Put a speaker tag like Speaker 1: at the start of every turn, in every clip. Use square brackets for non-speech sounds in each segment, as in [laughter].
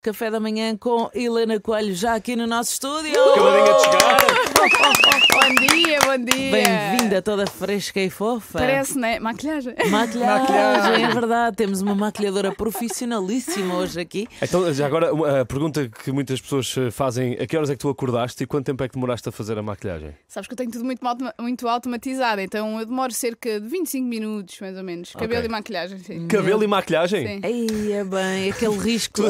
Speaker 1: Café da manhã com Helena Coelho, já aqui no nosso estúdio. Acabadinha de
Speaker 2: chegar. Uh! Bom dia, bom dia. Bem-vinda
Speaker 1: toda fresca e fofa. Parece,
Speaker 2: né? Maquilhagem.
Speaker 1: Maquilhagem, é verdade. Temos uma maquilhadora profissionalíssima hoje aqui. Então, já
Speaker 3: agora, a pergunta que muitas pessoas eh, fazem: a que horas é que tu acordaste e quanto tempo é que demoraste a fazer a maquilhagem?
Speaker 2: Sabes que eu tenho tudo muito, muito automatizado, então eu demoro cerca de 25 minutos, mais ou menos. Cabelo okay. e maquilhagem, sim. Cabelo e
Speaker 3: maquilhagem? Sim.
Speaker 2: Aí é bem,
Speaker 1: aquele risco.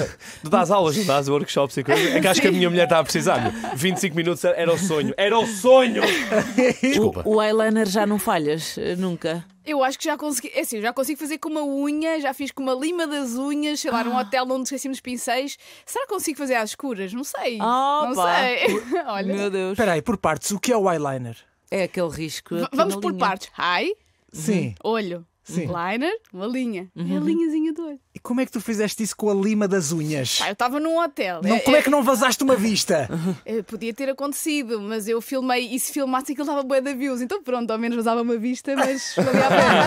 Speaker 3: Tu, das aulas, tu workshops e coisas. É que acho que a minha mulher está a precisar. 25 minutos era o sonho. Era o
Speaker 1: sonho! [laughs] Desculpa. O, o eyeliner já não falhas eh, nunca.
Speaker 2: Eu acho que já consegui. É assim, eu já consigo fazer com uma unha, já fiz com uma lima das unhas, sei lá, num ah. hotel onde esqueci os pincéis. Será que consigo fazer às escuras? Não sei. Oh, não pá. sei. [laughs] Olha, Meu
Speaker 4: Deus. Espera aí, por partes, o que é o eyeliner?
Speaker 2: É aquele risco. vamos por linha. partes. Ai, Sim. olho. Sim. liner, uma linha. É a uhum.
Speaker 4: linhazinha do olho. E como é que tu fizeste isso com a lima das unhas? Pá, eu
Speaker 2: estava num hotel. Não, é, como é, é que
Speaker 4: não vazaste uma vista? [laughs]
Speaker 2: Eh, podia ter acontecido, mas eu filmei e se filmasse aquilo estava bué de views. Então pronto, ao menos vazava uma vista, mas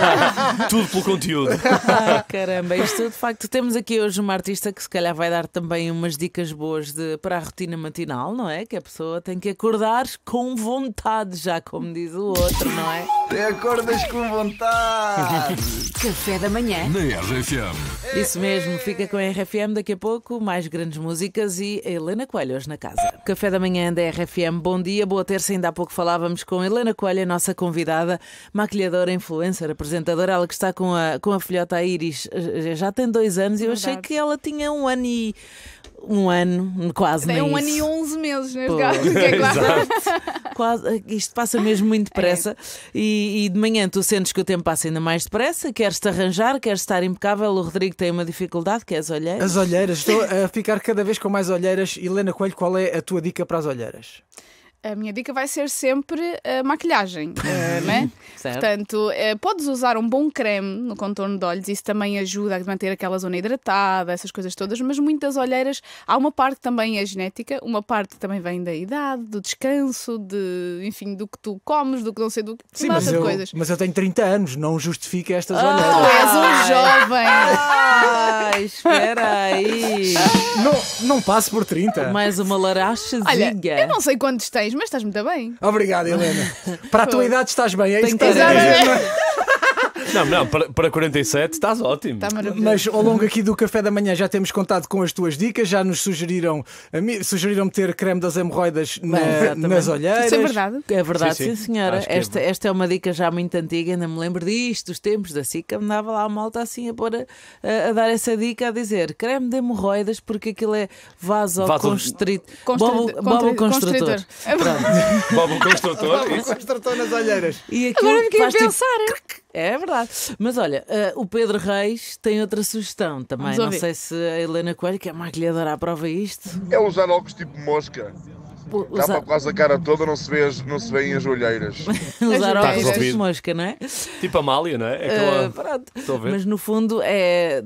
Speaker 4: [laughs]
Speaker 3: Tudo pelo conteúdo.
Speaker 1: Ah, caramba, isto de facto temos aqui hoje uma artista que se calhar vai dar também umas dicas boas de, para a rotina matinal, não é? Que a pessoa tem que acordar com vontade, já como diz o outro, não é?
Speaker 2: Te acordas com vontade.
Speaker 1: [laughs] Café da manhã. Na
Speaker 5: RFM.
Speaker 1: Isso mesmo, fica com a RFM daqui a pouco, mais grandes músicas e a Helena Coelho hoje na casa. Café da manhã da RFM, bom dia, boa terça. Ainda há pouco falávamos com a Helena Coelho, a nossa convidada, maquilhadora, influencer, apresentadora, ela que está com a, com a filhota Iris já tem dois anos e eu achei que ela tinha um ano e um ano, quase É um ano e
Speaker 2: onze meses, neste né, caso.
Speaker 1: É [laughs] quase, isto passa mesmo muito é. depressa. É. E, e, de manhã tu sentes que o tempo passa ainda mais depressa, queres-te arranjar, queres estar impecável. O Rodrigo tem uma dificuldade, que é as olheiras. As olheiras, estou a
Speaker 4: ficar cada vez com mais olheiras. Helena Coelho, qual é a tua dica para as olheiras?
Speaker 2: a minha dica vai ser sempre a maquilhagem, [laughs] eh, né? Certo. Portanto, eh, podes usar um bom creme no contorno de olhos, isso também ajuda a manter aquela zona hidratada, essas coisas todas, mas muitas olheiras, há uma parte que também é genética, uma parte também vem da idade, do descanso, de, enfim, do que tu comes, do que não sei do que, Sim, mas eu, coisas.
Speaker 4: Mas eu tenho 30 anos, não justifica estas ah, olheiras. Tu és um
Speaker 5: jovem! Ah,
Speaker 2: espera aí!
Speaker 4: Não, não passo por 30. Mais
Speaker 2: uma larachazinha. Olha, eu não sei quantos tens, mas estás muito bem.
Speaker 4: Obrigado, Helena. Para a tua idade estás bem, é isso que estás a
Speaker 2: dizer. [laughs]
Speaker 4: Não, não, para,
Speaker 3: para 47 estás ótimo. Está
Speaker 2: Mas ao longo
Speaker 4: aqui do café da manhã já temos contado com as tuas dicas, já nos sugeriram, sugeriram meter creme das hemorroidas na, nas olheiras. Isso é verdade.
Speaker 1: É verdade, sim, sim. sim senhora. É esta é... esta é uma dica já muito antiga, ainda me lembro disto, dos tempos da SICA, me dava lá a malta assim a, pôr a, a, dar essa dica, a dizer creme de hemorroidas, porque aquilo é vaso, constrito. Bobo construtor. Bobo construtor. [laughs] Bobo
Speaker 4: construtor nas olheiras. E aquilo Agora me a tipo pensar.
Speaker 1: Tipo... É verdade. Mas olha, uh, o Pedro Reis tem outra sugestão também. Não sei se a Helena Coelho, que é mais que prova isto. É usar óculos tipo mosca. Pô, usar...
Speaker 3: Tapa quase a cara toda, não se, vê as, não se veem as olheiras. usar óculos tipo mosca, não é? Tipo amália, não é? é aquela...
Speaker 1: Uh, ver. Mas no
Speaker 2: fundo é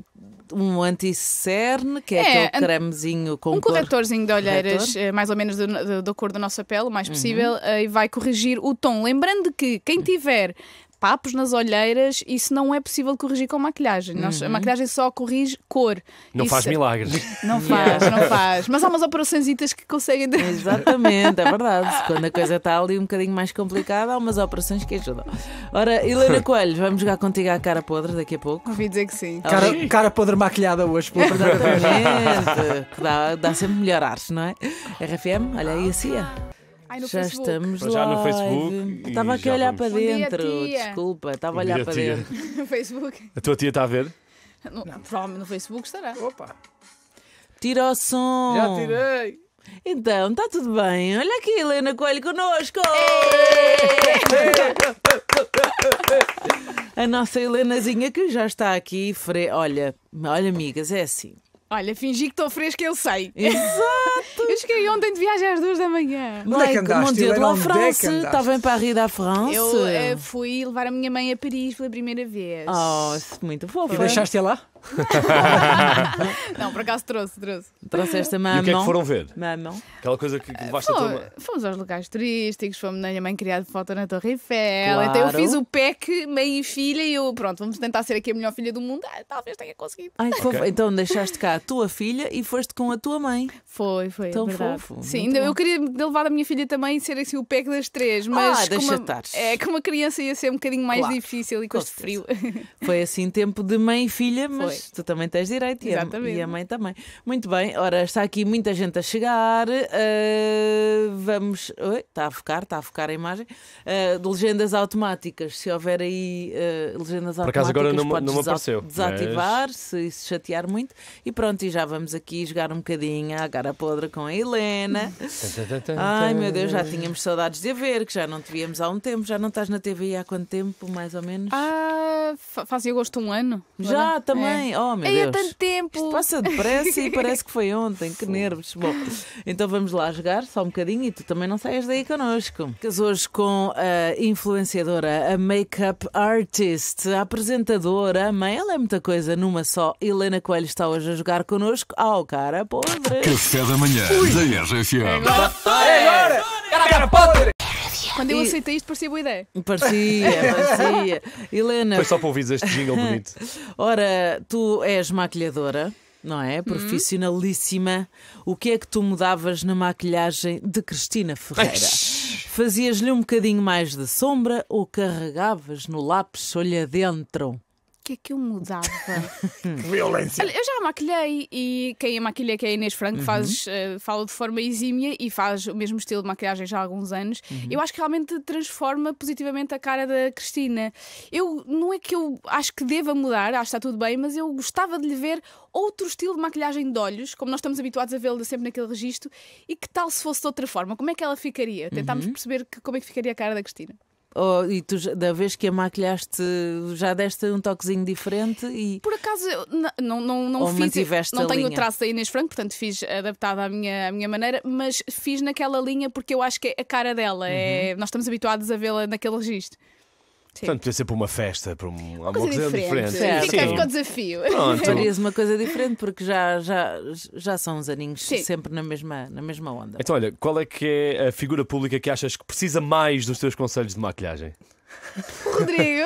Speaker 2: um anti-cerne, que é, é aquele cremezinho com um cor... corretorzinho de olheiras, Corretor. Eh, mais ou menos do, da cor da nossa pele, o mais uhum. possível, uhum. e vai corrigir o tom. Lembrando que quem tiver farrapos nas olheiras, isso não é possível corrigir com maquilhagem. Nós, a uhum. maquilhagem só corrige cor. Não Isso- faz é-
Speaker 1: milagres. [laughs]
Speaker 2: Não faz, não faz. Mas há umas operaçõezitas que conseguem. Exatamente, é verdade.
Speaker 1: Quando a coisa está ali um bocadinho mais complicada, há umas operações que ajudam. Ora, Helena [laughs] Coelho, vamos jogar contigo à cara podre daqui a pouco. Ouvi dizer que sim. Cara,
Speaker 4: cara podre maquilhada hoje, pela primeira Exatamente.
Speaker 1: Que dá, dá sempre melhor arte não é? RFM, olha aí a CIA.
Speaker 2: Ai, no já Facebook. estamos lá. Já no Facebook.
Speaker 1: Estava aqui a olhar vamos. para dentro. dia, Desculpa, estava a olhar dia, para tia. dentro.
Speaker 2: [laughs] no Facebook.
Speaker 3: A tua tia está a ver?
Speaker 2: Não, provavelmente no Facebook estará. Opa.
Speaker 1: Tira o som. Já tirei. Então, está tudo bem. Olha aqui, Helena Coelho connosco. [laughs] a nossa Helenazinha que já está aqui. Fre... Olha, olha, amigas, é assim.
Speaker 2: Olha, fingi que estou fresca, eu sei. Exato! [laughs] eu cheguei ontem de viagem às duas da manhã. Onde é que andaste? Mon
Speaker 1: Dieu, de la Estava em Paris da França. Eu eh,
Speaker 2: fui levar a minha mãe a Paris pela primeira vez. Oh,
Speaker 1: muito fofo. E deixaste-a lá? [laughs]
Speaker 2: não, por acaso trouxe, trouxe. trouxe esta mamão. E o que é que foram ver? Mamão.
Speaker 3: Aquela coisa que levaste uh, a tua
Speaker 2: Fomos aos locais turísticos, fomos na minha mãe de foto na Torre Eiffel. Claro. Então eu fiz o pack mãe e filha e eu, pronto, vamos tentar ser aqui a melhor filha do mundo. Ah, talvez tenha conseguido.
Speaker 1: Ai, okay. Então deixaste cá a tua filha e foste com a tua
Speaker 2: mãe. Foi, foi. É Tão verdade. fofo. Sim, eu queria levar a minha filha também e ser assim o pack das três, ah, mas. Ah, deixa estar. É que uma criança ia ser um bocadinho mais claro. difícil e com este frio.
Speaker 1: Foi assim tempo de mãe e filha, mas. Foi tu também tens direito e a, e a, mãe também. Muito bem, ora, está aqui muita gente a chegar. Uh, vamos. Oi, está a focar, está a focar a imagem. Uh, de legendas automáticas, se houver aí uh, legendas Por automáticas, agora não, podes não apareceu, desativar mas... se chatear muito. E pronto, e já vamos aqui jogar um bocadinho à cara podre com a Helena.
Speaker 5: Ai meu Deus, já
Speaker 1: tínhamos saudades de a ver, que já não te víamos há um tempo, já não estás na TV há quanto tempo, mais ou menos?
Speaker 2: Ah, fazia agosto um ano. Já, agora. É. também. É também. Oh, meu Ai, Deus. É tanto tempo. Isto passa depressa e parece que
Speaker 1: foi ontem. Que nervos. Bom, então vamos lá jogar só um bocadinho e tu também não saias daí connosco. Ficas hoje com a influenciadora, a make-up artist, a apresentadora, a mãe. Ela é muita coisa numa só. Helena Coelho está hoje a jogar connosco ao cara podre.
Speaker 5: Café da manhã Ui. da RFM. É agora! É agora!
Speaker 4: Cara, cara podre!
Speaker 1: Quando
Speaker 2: eu e... aceitei isto, parecia boa ideia.
Speaker 1: Parecia, [laughs] parecia. Helena. Foi só para ouvir este jingle bonito. [laughs] Ora, tu és maquilhadora não é? Uhum. Profissionalíssima. O que é que tu mudavas na maquilhagem de Cristina Ferreira? Fazias-lhe um bocadinho mais de sombra ou carregavas no lápis olha dentro?
Speaker 2: que é que eu mudava? [laughs]
Speaker 4: que
Speaker 1: violência!
Speaker 2: Olha, eu já a maquilhei e quem a é maquilha, que é a Inês Franco, uhum. faz, uh, fala de forma exímia e faz o mesmo estilo de maquilhagem já há alguns anos. Uhum. Eu acho que realmente transforma positivamente a cara da Cristina. Eu não é que eu acho que deva mudar, acho que está tudo bem, mas eu gostava de lhe ver outro estilo de maquilhagem de olhos, como nós estamos habituados a vê-la sempre naquele registro, e que tal se fosse de outra forma? Como é que ela ficaria? Tentámos uhum. perceber que, como é que ficaria a cara da Cristina.
Speaker 1: Oh, e tu, da vez que a maquilhaste, já deste um toquezinho diferente e.
Speaker 2: Por acaso, não, não, não fiz. Não tenho o traço da Inês Franco, portanto fiz adaptado à minha, à minha maneira, mas fiz naquela linha porque eu acho que é a cara dela. É, uhum. É, nós estamos habituados a vê-la naquele registro. Sim. Portanto,
Speaker 3: podia ser para uma festa, para um, uma, coisa, coisa diferente. diferente. Sim, com o desafio. [laughs] Farias
Speaker 1: uma coisa diferente, porque já, já, já são uns aninhos Sim. sempre na mesma, na mesma onda.
Speaker 3: Então, olha, qual é que é a figura pública que achas que precisa mais dos teus conselhos de maquilhagem?
Speaker 1: Rodrigo.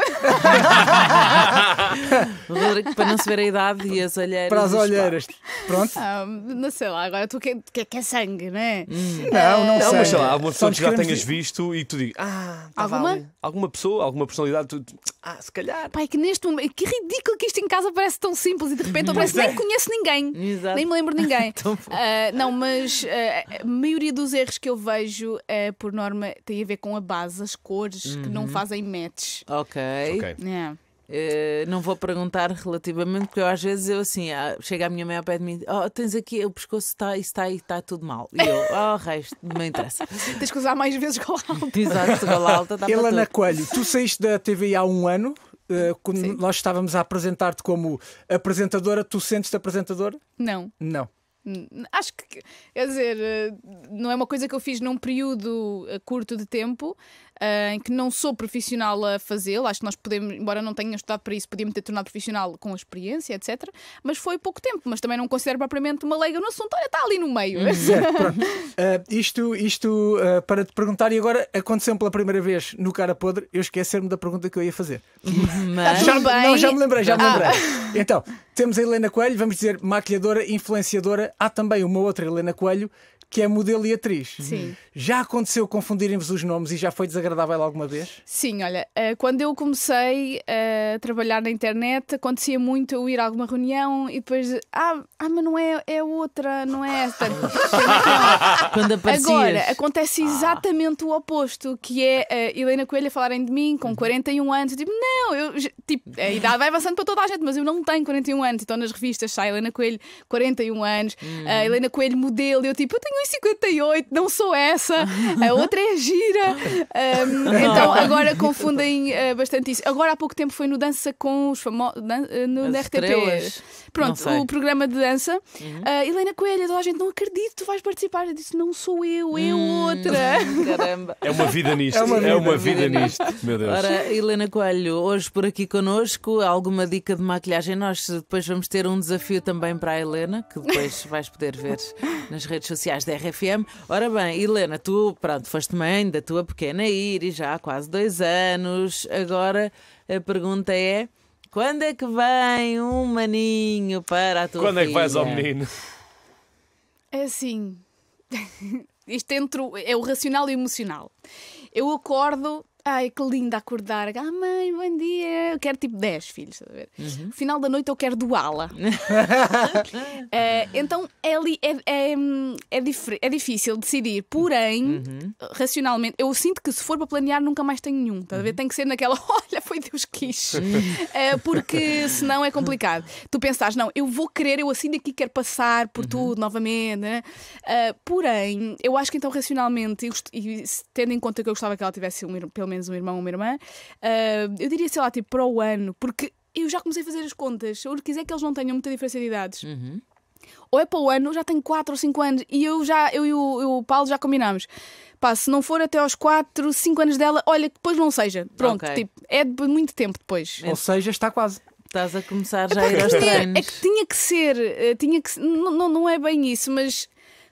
Speaker 1: [laughs]
Speaker 2: Rodrigo, para não se ver a
Speaker 1: idade e as olheiras. Para as
Speaker 3: olheiras.
Speaker 2: Pronto. Ah, não sei lá, agora tu quer que, que é sangue, não é? Hum. Não,
Speaker 3: não, ah, sei. Mas sei lá, alguma pessoa que já tenhas visto e tu digas,
Speaker 2: ah, alguma? Ali.
Speaker 3: Alguma pessoa, alguma personalidade, tu,
Speaker 2: ah, se calhar. Pai, que neste momento, que ridículo que isto em casa parece tão simples e de repente eu parece que nem é. conheço ninguém. Exato. Nem me lembro ninguém. uh, [laughs] não, mas uh, a maioria dos erros que eu vejo, uh, por norma, tem a ver com a base, as cores uhum. que não uhum. fazem em match. Ok. Yeah.
Speaker 1: Uh, não vou perguntar relativamente, porque eu, às vezes eu assim, ah, chega a minha mãe ao pé de mim, oh, tens aqui, o pescoço está está está tudo mal. E eu, [laughs] oh, resto, não me interessa. [laughs] tens que usar mais vezes gola alta. [laughs] Exato,
Speaker 2: gola alta, dá Coelho, tu
Speaker 4: saíste da TV há um ano, uh, quando Sim. nós estávamos a apresentar-te como apresentadora, tu sentes-te apresentadora? Não. Não.
Speaker 2: Acho que, quer dizer, eh, não é uma coisa que eu fiz num período curto de tempo, ah, em que não sou profissional a fazê-lo. Acho que nós podemos, embora não tenha estudado para isso, podíamos ter tornado profissional com a experiência, etc. Mas foi pouco tempo, mas também não considero propriamente uma leiga no assunto. Olha, está ali no meio. Exato, hum,
Speaker 4: é, [laughs] Uh, ah, isto isto uh, para te perguntar, e agora aconteceu pela primeira vez no Cara Podre, eu esquecer-me da pergunta que eu ia fazer. Mas... Já, não, já me lembrei, já me lembrei. Ah. Então, temos a Helena Coelho, vamos dizer maquilhadora, influenciadora. Há também uma outra Helena Coelho que é modelo e atriz. Sim. Já aconteceu confundirem-vos os nomes e já foi desagradável alguma vez?
Speaker 2: Sim, olha, eh, quando eu comecei eh, a trabalhar na internet, acontecia muito eu ir a alguma reunião e depois, ah, ah mas não é, é outra, não é esta.
Speaker 1: [laughs] quando aparecias. Agora,
Speaker 2: acontece exatamente ah. o oposto, que é eh, Helena Coelho falarem de mim com 41 uhum. anos. Tipo, não, eu, tipo, a uhum. idade vai avançando para toda a gente, mas eu não tenho 41 anos. Então nas revistas sai Helena Coelho, 41 anos, hum. Helena Coelho, modelo, eu tipo, eu tenho 1,58, não sou essa, a [laughs] outra é gira. Um, então agora confundem uh, bastante isso. Agora há pouco tempo foi no Dança com os famosos. Eh, no As RTP. Estrelas. Pronto, o programa de dança. Uhum. Uh, Helena Coelho, toda a gente, não acredito, tu vais participar. Eu disse, não sou eu, é hum, outra. [laughs] Caramba.
Speaker 3: É uma vida nisto, é uma
Speaker 2: é vida, é uma vida, nisto, meu Deus.
Speaker 1: Ora, Helena Coelho, hoje por aqui connosco, alguma dica de maquilhagem? Nós depois vamos ter um desafio também para a Helena, que depois [laughs] vais poder ver nas redes sociais da RFM. Ora bem, Helena, tu, pronto, foste mãe da tua pequena Iris já há quase dois anos. Agora a pergunta é quando é que
Speaker 2: vem um maninho para a tua Quando
Speaker 5: filha? é que vais ao menino?
Speaker 2: É assim. [laughs] Isto entre o, é o racional e o emocional. Eu acordo ai, que linda acordar. Ah, mãe, bom dia. Eu quero tipo 10 filhos, a ver? Uhum. No final da noite eu quero doá-la. uh, então é, é, é, é, é difícil decidir, porém, uhum. racionalmente, eu sinto que se for para planear nunca mais tenho nenhum. Tá uhum. Tem que ser naquela, olha, foi Deus que quis. uh, porque senão é complicado. Tu pensas, não, eu vou querer, eu assim daqui quero passar por tudo novamente. Né? Uh, porém, eu acho que então racionalmente, e tendo em conta que eu gostava que ela tivesse um, pelo menos tens um irmão ou uma irmã. Uh, eu diria, sei lá, tipo, para o ano, porque eu já comecei a fazer as contas. Se eu quiser que eles não tenham muita diferença de idades. Uhum. Ou é para o ano, eu já tenho 4 ou 5 anos e eu já, eu e o, eu, o Paulo já combinámos. Pá, se não for até aos 4, 5 anos dela, olha, depois não seja. Pronto, okay. tipo, é de muito tempo depois. Ou seja, está quase.
Speaker 4: Estás
Speaker 1: a
Speaker 2: começar é já é a ir aos treinos. É que tinha que ser, eh, tinha que, não, não é bem isso, mas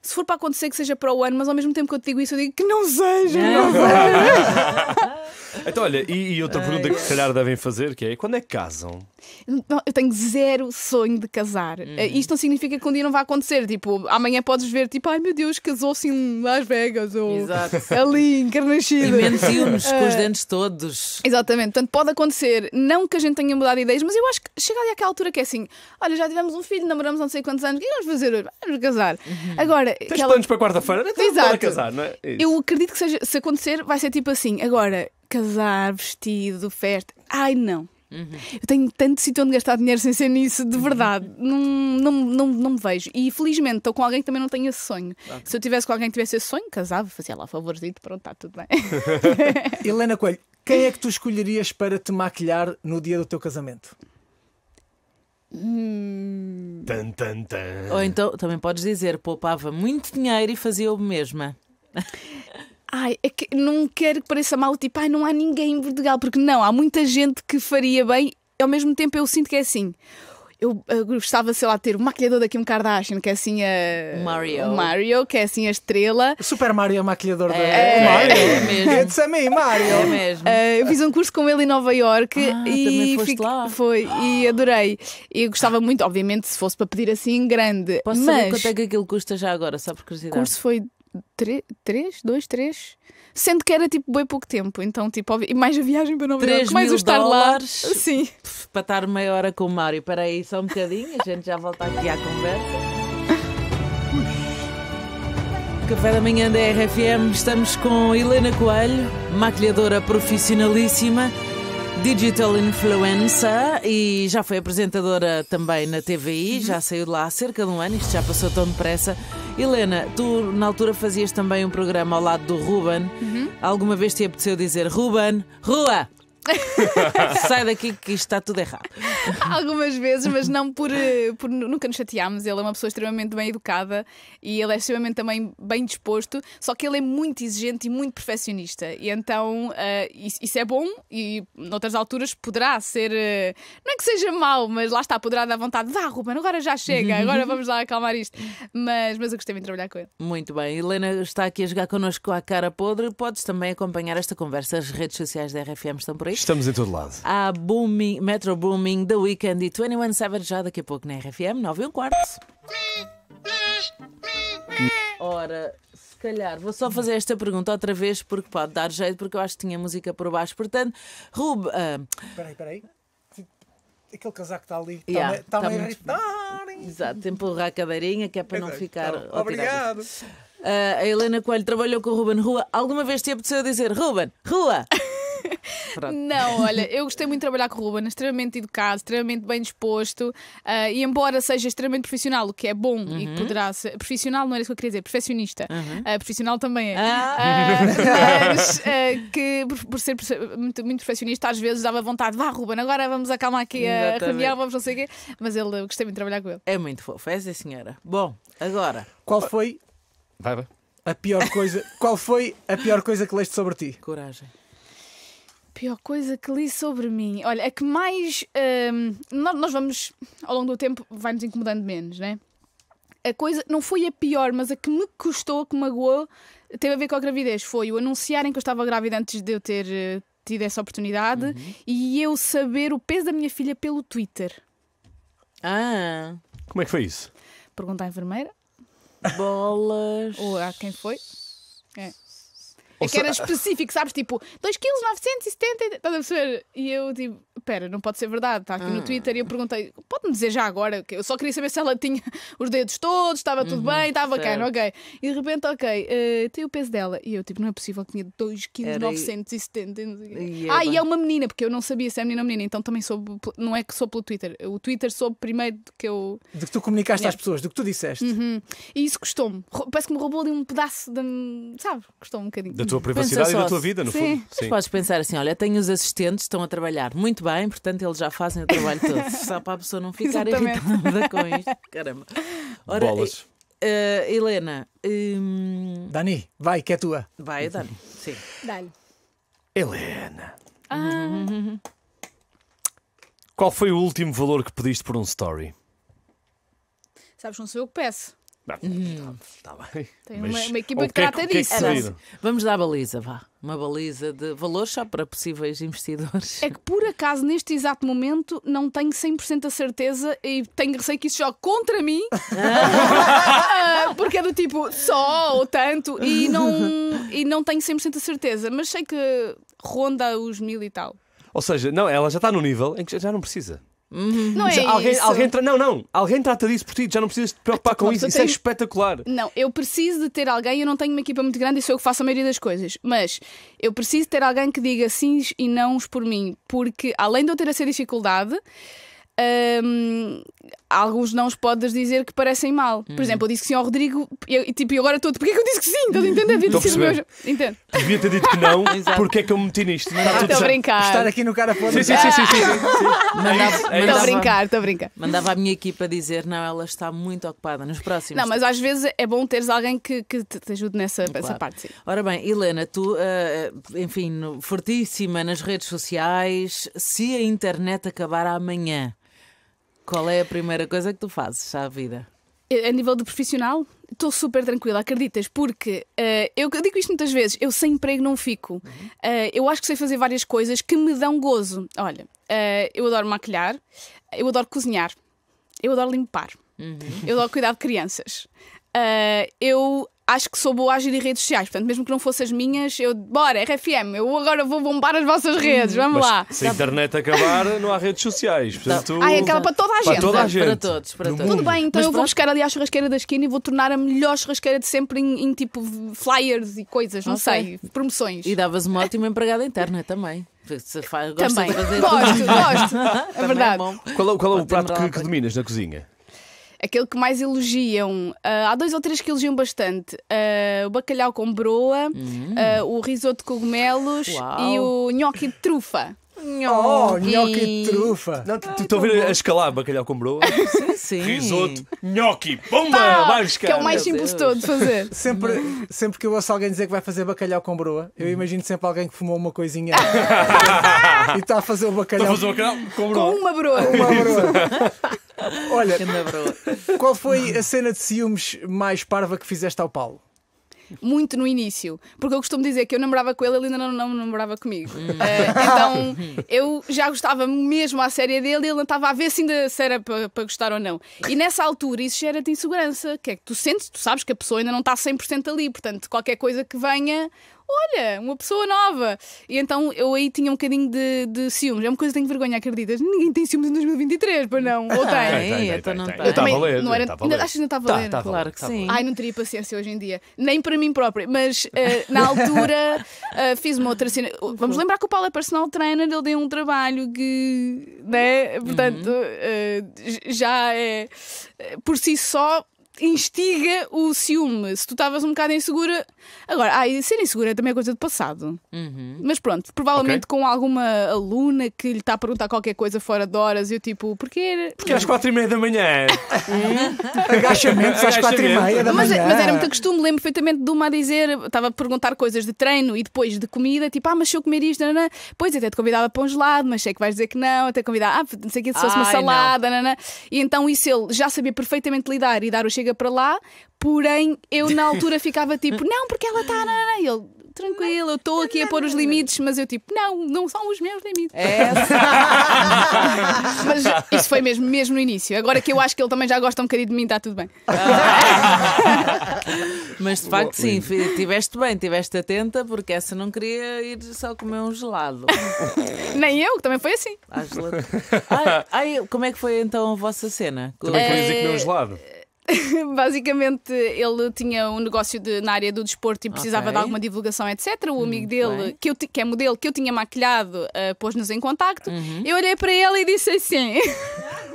Speaker 2: se for para acontecer que seja para o ano, mas ao mesmo tempo que eu te digo isso, eu digo que não seja, não, não
Speaker 5: seja.
Speaker 3: [laughs] Então, olha, e, e outra é. pergunta que se calhar devem fazer, que é quando é que casam?
Speaker 2: Não, eu tenho zero sonho de casar. Uhum. Eh, isto não significa que um dia não vai acontecer. Tipo, amanhã podes ver, tipo, ai meu Deus, casou-se em Las Vegas ou Exato. [laughs] ali, encarnascida. Mentimos com os eh, dentes
Speaker 1: todos.
Speaker 2: Exatamente, portanto, pode acontecer. Não que a gente tenha mudado de ideias, mas eu acho que chega ali àquela altura que é assim: olha, já tivemos um filho, namoramos não sei quantos anos, o é que vamos fazer hoje? Vamos casar. Uhum. Agora, Tens aquela... planos para quarta-feira? Então, Exato. casar, não é? Eu acredito que seja, se acontecer, vai ser tipo assim: agora, casar, vestido, festa. Ai, não. Uhum. Eu tenho tanto sítio onde gastar dinheiro sem ser nisso, de verdade. Uhum. Não, não, não, não me vejo. E felizmente estou com alguém que também não tem esse sonho. Okay. Se eu tivesse com alguém que tivesse esse sonho, casava, fazia lá favorzinho, pronto, está tudo bem.
Speaker 4: [laughs] Helena Coelho, quem é que tu escolherias para te maquilhar no dia do teu casamento?
Speaker 1: Hum... Tan, tan, tan.
Speaker 4: Ou então também podes dizer, poupava
Speaker 1: muito dinheiro e fazia o mesmo.
Speaker 2: Ai, é que não quero que pareça mal, tipo, ai, não há ninguém em Portugal, porque não, há muita gente que faria bem, ao mesmo tempo eu sinto que é assim. Eu, eu eh, gostava, sei lá, de ter o maquilhador da Kim Kardashian, que é assim a. Mario. Mario, que é assim a estrela. Super Mario é maquilhador da. É, é Mario. É mesmo. me,
Speaker 1: Mario. É mesmo.
Speaker 2: Uh, eu fiz um curso com ele em Nova York ah, e. Também fico... lá. Foi, e adorei. E gostava muito, obviamente, se fosse para pedir assim grande. Posso mas... saber quanto é que aquilo custa já agora, só por curiosidade? O curso foi três, dois, três. Sendo que era tipo bem pouco tempo, então tipo, óbvio, e mais a viagem para Nova Iorque, mais o estar dólares,
Speaker 1: lá. Sim. Para estar meia hora com o Mário. Espera aí só um bocadinho, a gente já volta aqui à conversa. [laughs] Café da manhã da RFM, estamos com Helena Coelho, maquilhadora profissionalíssima. Digital Influencer e já foi apresentadora também na TVI, já uhum. saiu de lá há cerca de um ano, isto já passou tão depressa. Helena, tu na altura fazias também um programa ao lado do Ruben. Uhum. Alguma vez te apeteceu dizer Ruben, rua? Sai daqui que isto está tudo errado.
Speaker 2: Algumas vezes, mas não por, eh, por nunca nos chateámos. Ele é uma pessoa extremamente bem educada e ele é extremamente também bem disposto, só que ele é muito exigente e muito perfeccionista. E então uh, isso, isso, é bom e noutras alturas poderá ser, uh, não é que seja mau, mas lá está, poderá dar vontade, vá, Ruben, agora já chega, agora vamos lá acalmar isto. Mas, mas eu gostei muito de trabalhar com ele.
Speaker 1: Muito bem, Helena está aqui a jogar connosco à cara podre. Podes também acompanhar esta conversa. As redes sociais da RFM estão por aí.
Speaker 3: Estamos em todo lado.
Speaker 1: Há Booming, Metro Booming, The Weekend e 21 Savage já daqui a pouco na RFM, 9 e um quarto. Ora, se calhar, vou só fazer esta pergunta outra vez porque pode dar jeito, porque eu acho que tinha música por baixo. Portanto, Rub. Espera ah, aí, espera aí.
Speaker 4: Aquele casaco está ali, está-me yeah, tá irritar.
Speaker 1: Exato, tem que a cadeirinha que é para não então, ficar. Então, obrigado. Uh, a Helena Coelho trabalhou com o Ruben Rua. Alguma vez te apeteceu dizer Ruben,
Speaker 2: Rua? não, olha, eu gostei muito de trabalhar com o Ruben, extremamente educado, extremamente bem disposto, uh, e embora seja extremamente profissional, o que é bom uhum. e que poderá ser. Profissional não era isso que eu queria dizer, profissionista. Uhum. Uh, profissional também é. Ah. Uh, [laughs] mas que por, por ser muito, muito, às vezes dava vontade, vá, Ruben, agora vamos acalmar aqui a reunião, vamos não sei o quê. Mas ele, eu gostei muito de trabalhar com ele.
Speaker 1: É muito fofo, é assim senhora. Bom, agora.
Speaker 4: Qual foi. Vai, vai. A pior coisa. qual foi a pior coisa que leste sobre ti? Coragem
Speaker 2: pior coisa que li sobre mim. Olha, a que mais. Hum, nós vamos, ao longo do tempo, vai-nos incomodando menos, né? A coisa. Não foi a pior, mas a que me custou, que magoou, teve a ver com a gravidez. Foi o anunciarem que eu estava grávida antes de eu ter uh, tido essa oportunidade uhum. e eu saber o peso da minha filha pelo Twitter. Ah. Como é que foi isso? Pergunta à enfermeira. Bolas. Ou a quem foi. É. É que era específico, sabes? Tipo, 2,970 kg. Estás a perceber? E eu, tipo, Pera, não pode ser verdade. Está aqui no ah. Twitter e eu perguntei: pode-me dizer já agora? Eu só queria saber se ela tinha [laughs] os dedos todos, estava tudo uhum, bem, estava bacana, é? ok. E de repente, ok, uh, tem o peso dela. E eu, tipo, não é possível que tinha 2,970 kg. É ah, e é uma menina, porque eu não sabia se é menina ou menina, então também soube, não é que soube pelo Twitter. O Twitter soube primeiro que eu. De
Speaker 4: que tu comunicaste é. às pessoas, do que tu disseste.
Speaker 2: Uhum. E isso custou-me. Parece que me roubou ali um pedaço da. Sabe? Custou um bocadinho. Da tua privacidade e da tua vida, no Sim. fundo.
Speaker 1: Sim. Mas podes pensar assim: olha, tenho os assistentes, estão a trabalhar muito bem, portanto eles já fazem o trabalho todo. [laughs] Só para a pessoa não ficar Exatamente. irritada [laughs] com isto. Caramba. Ora, Bolas. Uh, Helena.
Speaker 4: Um... Dani, vai, que é tua. Vai,
Speaker 1: é
Speaker 2: Dani.
Speaker 4: [laughs] Sim.
Speaker 5: Dani
Speaker 2: Helena.
Speaker 5: Ah.
Speaker 4: Qual foi o último valor
Speaker 1: que pediste por um story?
Speaker 2: Sabes, não sou eu que peço
Speaker 1: está uhum. tá bem. Tem uma, uma, equipa que, que é trata é, disso. Que é que Vamos dar baliza, vá. Uma baliza de valores só para possíveis investidores.
Speaker 2: É que por acaso, neste exato momento, não tenho 100% a certeza e tenho receio que isso jogue contra mim. [laughs] porque é do tipo só ou tanto e não, e não tenho 100% a certeza. Mas sei que ronda os mil e tal.
Speaker 3: Ou seja, não, ela já está no nível em que já não precisa. Uhum. Não é alguém, isso. Alguém tra... Não, não. Alguém trata disso por ti. Já não precisas te preocupar ah, com isso. Isso tenho... é espetacular.
Speaker 2: Não, eu preciso de ter alguém. Eu não tenho uma equipa muito grande e sou eu que faço a maioria das coisas. Mas eu preciso de ter alguém que diga sims e nãos por mim. Porque além de eu ter essa dificuldade um, alguns não os podes dizer que parecem mal. Por hum. exemplo, eu disse que sim ao Rodrigo e tipo, e agora estou. Porquê que eu disse que sim? Estás a entender? Devia ter sido meu. Entendo. Devia
Speaker 3: ter dito que não, [laughs] porque é que eu me meti nisto? Estou tá a brincar. Estar aqui
Speaker 2: no cara
Speaker 4: fora. Sim, sim, sim. sim, sim, sim. Estou a brincar,
Speaker 1: estou a brincar. Mandava a minha equipa dizer, não, ela está muito ocupada nos próximos. Não, mas às vezes
Speaker 2: é bom teres alguém que, que te, te ajude nessa, claro. parte.
Speaker 1: Sim. Ora bem, Helena, tu, uh, enfim, fortíssima nas redes sociais, se a internet acabar amanhã. Qual é a primeira coisa que tu fazes à vida?
Speaker 2: A nível de profissional, estou super tranquila, acreditas? Porque uh, eu, digo isto muitas vezes: eu sem emprego não fico. Uh, eu acho que sei fazer várias coisas que me dão gozo. Olha, uh, eu adoro maquilhar, eu adoro cozinhar, eu adoro limpar, uhum. eu adoro cuidar de crianças. eu acho que sou boa a gerir redes sociais. Portanto, mesmo que não fossem as minhas, eu. Bora, RFM, eu agora vou bombar as vossas redes, hum, vamos Mas lá. Se a
Speaker 3: internet acabar, não há redes sociais. Portanto, Ah, é aquela
Speaker 2: para toda a para gente. toda a gente. Para todos,
Speaker 1: para todos. Tudo bem, então Mas eu vou buscar
Speaker 2: ali a churrasqueira da esquina e vou tornar a melhor churrasqueira de sempre em, em, tipo flyers e coisas, não sei, promoções. E
Speaker 1: davas uma ótima empregada interna também. Se faz, gosta Também. de fazer Gosto,
Speaker 2: gosto. [laughs] É, é verdade.
Speaker 1: Qual é, o- qual
Speaker 3: é o prato que, que dominas na cozinha?
Speaker 2: aquele que mais elogiam. Uh, há dois ou três que elogiam bastante: uh, o bacalhau com broa, hum. uh, o risoto de cogumelos Uau. e o nhoque de trufa. Oh, nhoque
Speaker 4: de trufa.
Speaker 3: Estou a ver a escalar bacalhau com broa. [laughs] sim, sim. Risoto, nhoque, bomba, Que é o mais é simples
Speaker 2: de todo
Speaker 4: fazer. [laughs] Sempre, hum. sempre que eu ouço alguém dizer que vai fazer bacalhau com broa, eu hum. imagino sempre alguém que fumou uma coisinha [laughs] e está a fazer o bacalhau. Está a fazer o bacalhau com broa. Com
Speaker 2: uma broa. Com uma broa.
Speaker 4: Olha, qual foi a cena de ciúmes mais parva que fizeste ao Paulo?
Speaker 2: Muito no início, porque eu costumo dizer que eu namorava com ele, ele ainda não, não namorava comigo. Uh, então eu já gostava mesmo à série dele, ele não estava a ver se ainda se era para, gostar ou não. E nessa altura isso gera-te insegurança, que é que tu sentes, tu sabes que a pessoa ainda não está 100% ali, portanto qualquer coisa que venha olha, uma pessoa nova. E então eu aí tinha um bocadinho de, de ciúmes. É uma coisa que tenho vergonha, acreditas? Ninguém tem ciúmes em 2023, para não. [laughs] Ou tem? tem, então não tem. Eu estava a Não era, acho que ainda estava a tá, Claro que sim. Ai, não teria paciência hoje em dia. Nem para mim própria. Mas uh, na [laughs] altura uh, fiz uma outra cena. Vamos lembrar que o Paulo é personal trainer, ele deu um trabalho que. Né? Portanto, uhum. uh, já é. Por si só instiga o ciúme. Se tu estavas um bocado insegura. Agora, ah, ser insegura é também é coisa do passado. Uhum. Mas pronto, provavelmente okay. com alguma aluna que lhe está a perguntar qualquer coisa fora de horas, e eu tipo, porquê? Porque às quatro
Speaker 3: e meia da manhã. [laughs] Agachamentos às quatro e meia da manhã. Mas, mas era muito
Speaker 2: costume, lembro perfeitamente de uma a dizer, estava a perguntar coisas de treino e depois de comida, tipo, ah, mas se eu comer isto, nanã. pois até te convidava para um gelado, mas sei que vais dizer que não, até convidar, ah, não sei que se fosse Ai, uma salada, nanã. e então isso ele já sabia perfeitamente lidar e dar o chega para lá, porém eu na [laughs] altura ficava tipo, não, porque ela está. Ele, tranquilo, eu estou aqui a pôr os limites, mas eu tipo, não, não são os meus limites. É.
Speaker 5: [laughs] mas
Speaker 2: isso foi mesmo, mesmo no início. Agora que eu acho que ele também já gosta um bocadinho de mim, está tudo bem.
Speaker 1: [laughs] mas de facto, sim, tiveste bem, tiveste atenta, porque essa não queria ir só comer
Speaker 2: um gelado. Nem eu, que também foi assim. Ah,
Speaker 1: ai, ai, como é que foi então a vossa cena? Também é... querias ir comer um eh, gelado?
Speaker 2: [laughs] basicamente ele tinha um negócio de, na área do desporto e precisava okay. de alguma divulgação, etc. O amigo dele, que, eu, que é modelo, que eu tinha maquilhado, uh, pôs-nos em contacto. Uhum. Eu olhei para ele e disse assim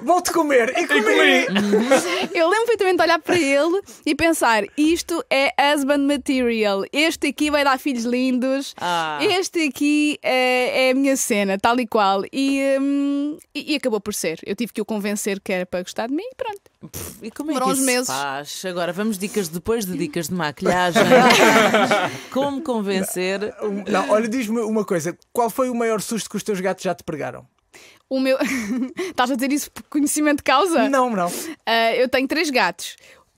Speaker 2: vou-te comer. E comi. [laughs] Eu lembro perfeitamente de olhar para ele e pensar: isto é husband material. Este aqui vai dar filhos lindos. Ah. Este aqui é, é, a minha cena, tal e qual. E, hum, e, e, acabou por ser. Eu tive que o convencer que era para gostar de mim e pronto. e como é Foram que isso meses.
Speaker 1: faz? Agora vamos dicas depois de
Speaker 4: dicas de maquilhagem. [laughs] como convencer? Não, olha, diz-me uma coisa: qual foi o maior susto que os teus gatos já te pregaram?
Speaker 2: O meu. [laughs] Estás a dizer isso por conhecimento de causa? Não, não. Uh, eu tenho três gatos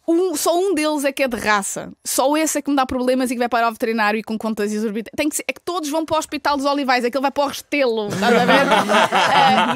Speaker 2: um, só um deles é que é de raça. Só esse é que me dá problemas e que vai para o veterinário e com contas exorbitantes. Tem que ser, é que todos vão para o Hospital dos Olivais, aquele vai para o Restelo, estás a ver?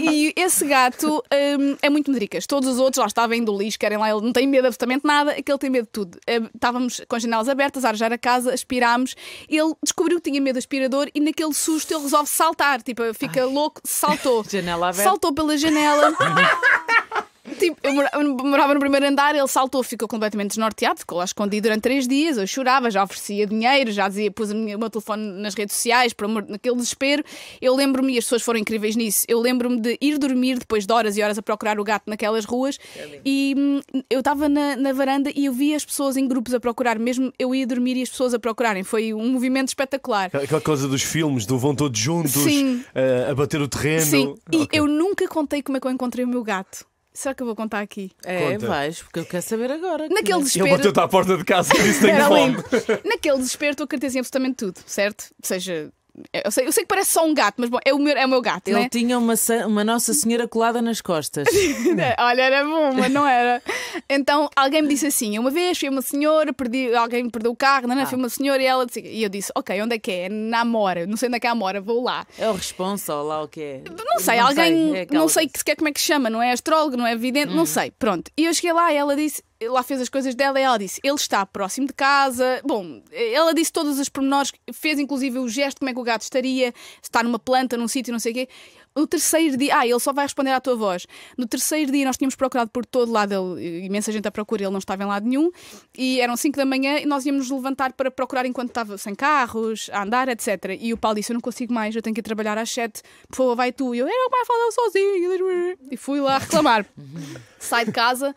Speaker 2: uh, [laughs] e esse gato um, é muito medricas. Todos os outros lá estavam do lixo, querem lá, ele não tem medo de absolutamente nada, aquele é tem medo de tudo. Uh, estávamos com as janelas abertas, a a casa, aspirámos. Ele descobriu que tinha medo do aspirador e naquele susto ele resolve saltar, tipo, fica Ai. louco, saltou. [laughs] janela aberta. Saltou pela janela. [laughs] Tipo, eu morava no primeiro andar, ele saltou, ficou completamente desnorteado, ficou lá escondido durante três dias. Eu chorava, já oferecia dinheiro, já dizia, pus minha, o meu telefone nas redes sociais, para naquele desespero. Eu lembro-me, e as pessoas foram incríveis nisso, eu lembro-me de ir dormir depois de horas e horas a procurar o gato naquelas ruas. É e hum, eu estava na, na varanda e eu via as pessoas em grupos a procurar, mesmo eu ia dormir e as pessoas a procurarem. Foi um movimento espetacular. Aquela
Speaker 3: coisa dos filmes, do vão todos juntos, Sim. Eh, a bater o terreno. Sim,
Speaker 2: e ah, eu nunca contei como é que eu encontrei o meu gato. Será que eu vou contar aqui? É, Conta. vais, porque eu quero saber agora. Naquele desespero. Eu bateu-te à
Speaker 1: porta de casa e [laughs] disse: Tenho fome.
Speaker 2: Naquele desespero, tu acreditas em absolutamente tudo, certo? Seja eu sei, eu sei que parece só um gato, mas bom, é o meu, é o meu gato. Ele né?
Speaker 1: tinha uma, uma Nossa Senhora colada nas costas. [laughs]
Speaker 2: É, olha, era bom, mas não era. Então alguém me disse assim: uma vez foi uma senhora, perdi, alguém perdeu o carro, não, não, ah. foi uma senhora e ela disse. E eu disse: ok, onde é que é? Na Amora, não sei onde é que é a Amora, vou lá.
Speaker 1: É o responsa ou lá o que é? Não sei, não alguém, sei, é não
Speaker 2: sei sequer como é que se chama, não é astrólogo, não é vidente, hum. não sei. Pronto. E eu cheguei lá e ela disse: lá fez as coisas dela e ela disse: ele está próximo de casa. Bom, ela disse todos os pormenores, fez inclusive o gesto, como é que o gato estaria, está numa planta, num sítio, não sei o quê. No terceiro dia, ah, ele só vai responder à tua voz. No terceiro dia, nós tínhamos procurado por todo lado, ele, imensa gente a procura, ele não estava em lado nenhum, e eram 5 da manhã e nós íamos nos levantar para procurar enquanto estava sem carros, a andar, etc. E o Paulo disse: Eu não consigo mais, eu tenho que ir trabalhar às 7, por favor, vai tu. E eu, era o pai falar sozinho, e fui lá reclamar. Uhum. Sai de casa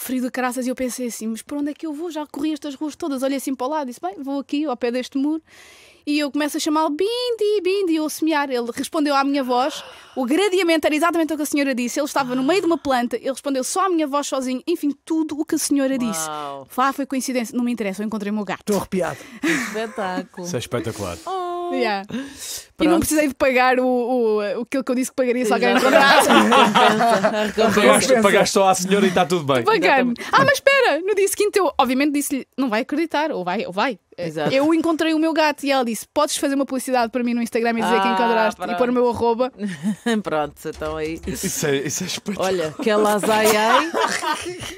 Speaker 2: frio de caraças, e eu pensei assim: mas por onde é que eu vou? Já corri estas ruas todas, olhei assim para o lado, disse: bem, vou aqui ao pé deste muro. E eu começo a chamá-lo Bindi, Bindi, ou semear. Ele respondeu à minha voz. O gradeamento era exatamente o que a senhora disse. Ele estava no meio de uma planta, ele respondeu só à minha voz sozinho. Enfim, tudo o que a senhora disse. Uau. Lá foi coincidência. Não me interessa, eu encontrei o meu gato. Estou arrepiado. espetáculo. Isso é espetacular. Oh. Yeah. E não precisei de pagar o, o, aquilo que eu disse que pagaria se alguém me encontrasse.
Speaker 5: [laughs] Pagaste, pagaste
Speaker 3: só à senhora e está tudo bem. Bacana.
Speaker 2: Ah, mas espera, no dia seguinte eu, obviamente, disse-lhe: não vai acreditar, ou vai, ou vai. Exato. Eu encontrei o meu gato e ela disse: Podes fazer uma publicidade para mim no Instagram e dizer ah, que encontraste pronto.
Speaker 1: e pôr o meu arroba. [laughs] pronto, então aí. Isso é, isso é espetacular. Olha, que lazaiai,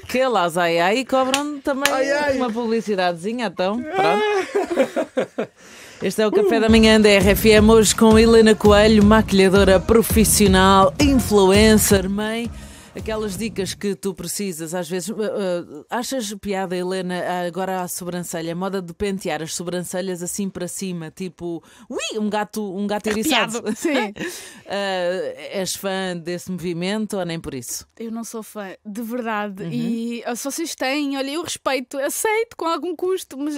Speaker 1: que lazaiai e cobram também ai, ai. uma publicidadezinha, então. Pronto. [laughs] Este é o Café da Manhã da RFM, hoje com Helena Coelho, maquilhadora profissional, influencer, mãe. Aquelas dicas que tu precisas, às vezes. Uh, achas piada, Helena, agora à sobrancelha, moda de pentear as sobrancelhas assim para cima, tipo. Ui, um gato, um gato eriçado. [laughs] Sim. uh, [laughs] és fã desse movimento ou nem por isso?
Speaker 2: Eu não sou fã, de verdade. Uhum. E se vocês têm, olha, eu respeito, aceito com algum custo, mas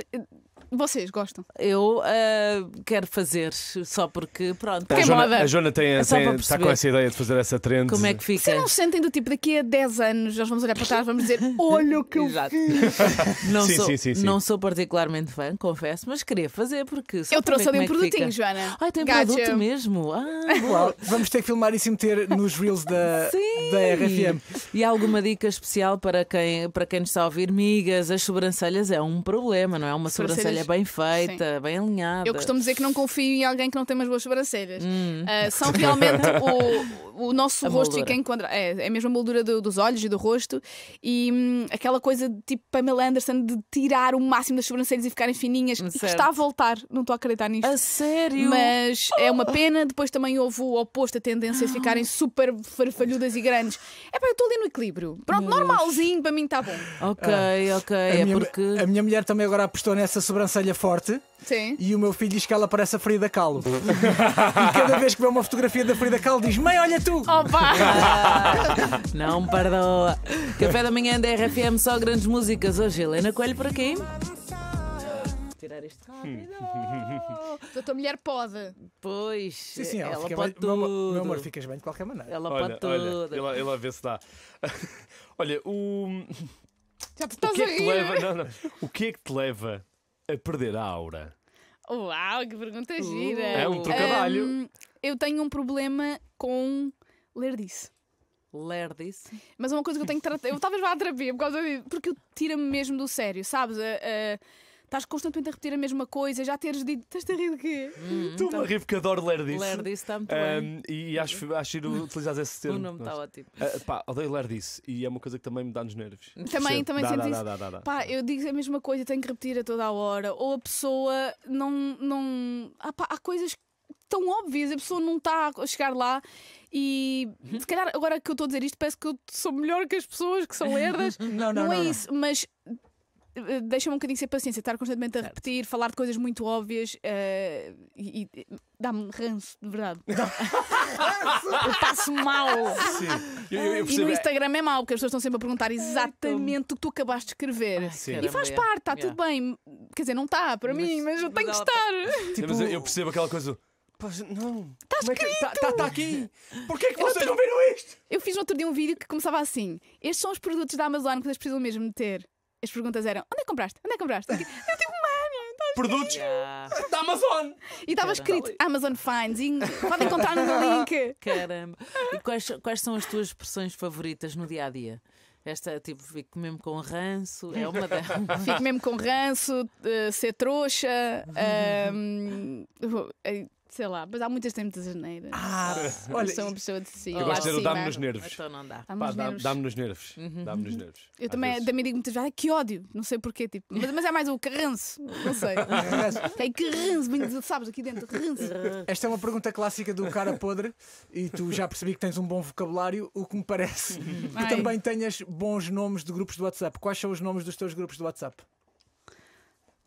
Speaker 2: vocês gostam?
Speaker 1: Eu uh, quero fazer só porque,
Speaker 2: pronto. Porque a, é Joana, a Joana tem, é tem, está com essa
Speaker 3: ideia de fazer essa trend. Como
Speaker 2: é que fica? se não sentem do tipo, daqui a 10 anos nós vamos olhar para trás vamos dizer, [laughs] olha o que eu Exato. fiz.
Speaker 1: [laughs] Não, sim, sou, sim, sim, não sou
Speaker 4: particularmente fã, confesso, mas queria fazer porque...
Speaker 1: Eu trouxe ali um é produtinho, fica. Joana.
Speaker 2: Ai, tem gotcha. produto mesmo.
Speaker 4: Ah, [laughs] vamos ter que filmar isso e meter nos reels da, da RFM.
Speaker 1: E há alguma dica especial para quem, para quem nos está a ouvir? Migas, as sobrancelhas é um problema, não é? Uma sobrancelha é bem feita, Sim. bem alinhada. Eu costumo dizer
Speaker 2: que não confio em alguém que não tem umas boas sobrancelhas. Hum. Uh, são realmente o, o nosso a rosto moldura. fica enquadrado. É, é a mesma moldura do, dos olhos e do rosto. E hum, aquela coisa de tipo Pamela Anderson de tirar o máximo das sobrancelhas e ficarem fininhas. Certo. E está a voltar, não estou a acreditar nisto. A sério? Mas é uma pena. Depois também houve o oposto, a tendência de ficarem super farfalhudas e grandes. É pá, eu estou ali no equilíbrio. Pronto, normalzinho para mim está bom. Ok,
Speaker 4: ah, ok. A é minha, porque... a minha mulher também agora apostou nessa sobrancelha sobrancelha é forte. Sim. E o meu filho diz que ela parece a Frida Kahlo. [laughs] e cada vez que vê uma fotografia da Frida Kahlo diz: Mãe, olha tu! Opa!
Speaker 1: [laughs] não me perdoa. Café da manhã da RFM, só grandes músicas. Hoje, Helena Coelho por aqui.
Speaker 2: Tirar isto hum. rápido. Mulher pode. Pois. Sim, sim, ela, ela pode bem,
Speaker 4: tudo. Meu, meu amor, ficas bem de qualquer maneira. Ela olha, pode olha, tudo. Ela, ela
Speaker 3: vê se dá. [laughs] olha, o.
Speaker 2: Já te estás o que é que a rir. Te leva,
Speaker 3: não, não. O que é que te leva a perder a aura?
Speaker 2: Uau, que pergunta gira! Uh. É um trocadilho. Um, eu tenho um problema com lerdice. Lerdice. Mas é uma coisa que eu tenho que tratar. Eu talvez vá à terapia o tira-me mesmo do sério, sabes? estás constantemente a repetir a mesma coisa, já teres dito, estás-te a rir de quê? Hum. Estou-me a rir
Speaker 3: porque adoro ler disso. Ler disso está muito um, bem. E acho, acho ir utilizar esse termo. O nome está ótimo. Uh, pá, odeio ler disso e é uma coisa que também me dá nos nervos. Também, também dá, sempre dá, dá, dá, dá, Pá,
Speaker 2: eu digo a mesma coisa, tenho que repetir a toda a hora. Ou a pessoa não. não... Ah, pá, há coisas tão óbvias, a pessoa não está a chegar lá e uhum. se calhar agora que eu estou a dizer isto parece que eu sou melhor que as pessoas que são lerdas. não, [laughs] não, não, não é não, isso, não. mas eh, deixa-me um bocadinho sem paciência, estar constantemente a repetir, falar de coisas muito óbvias uh, e, e dá-me ranço, de verdade. [laughs]
Speaker 5: eu
Speaker 2: passo mal.
Speaker 5: Sim. Eu, eu, e no Instagram
Speaker 2: é mau, porque as pessoas estão sempre a perguntar exatamente o que tu acabaste de escrever. e faz parte, está yeah. tudo bem. Quer dizer, não está para mas, mim, mas eu tenho que estar. Tá- tipo... Mas eu
Speaker 3: percebo aquela coisa.
Speaker 2: Pois, não. Está é tá- escrito. Está é tá, tá aqui. Porquê é que vocês não viram isto? Eu fiz no outro dia um vídeo que começava assim. Estes são os produtos da Amazon que vocês precisam mesmo meter as perguntas eram: onde é que compraste? Onde é que compraste? Eu tipo,
Speaker 1: mano, produtos yeah.
Speaker 2: da Amazon. E estava escrito Amazon Finds, e
Speaker 5: podem encontrar no
Speaker 1: link. Caramba. E quais, quais são as tuas expressões favoritas no dia a dia? Esta, tipo, fico mesmo com ranço, é uma delas. fico mesmo
Speaker 2: com ranço, uh, ser trouxa, um, uhum. ehm, Sei lá, mas há muitas têm muitas asneiras. Ah, olha. Sou uma pessoa de si. Eu gosto de dizer o dá-me nos nervos. Então não dá. Dá-me nos nervos. Dá-me
Speaker 3: nos nervos. Uhum. Dá-me nos nervos.
Speaker 2: Eu também, também digo muitas vezes, que ódio, não sei porquê, tipo. Mas, mas é mais o carranço, não sei. Tem [laughs] que bem, sabes, aqui dentro, carranço. Esta é uma pergunta
Speaker 4: clássica do cara podre e tu já percebi que tens um bom vocabulário, o que me parece uhum. que também tenhas bons nomes de grupos do WhatsApp. Quais são os nomes dos teus grupos do WhatsApp?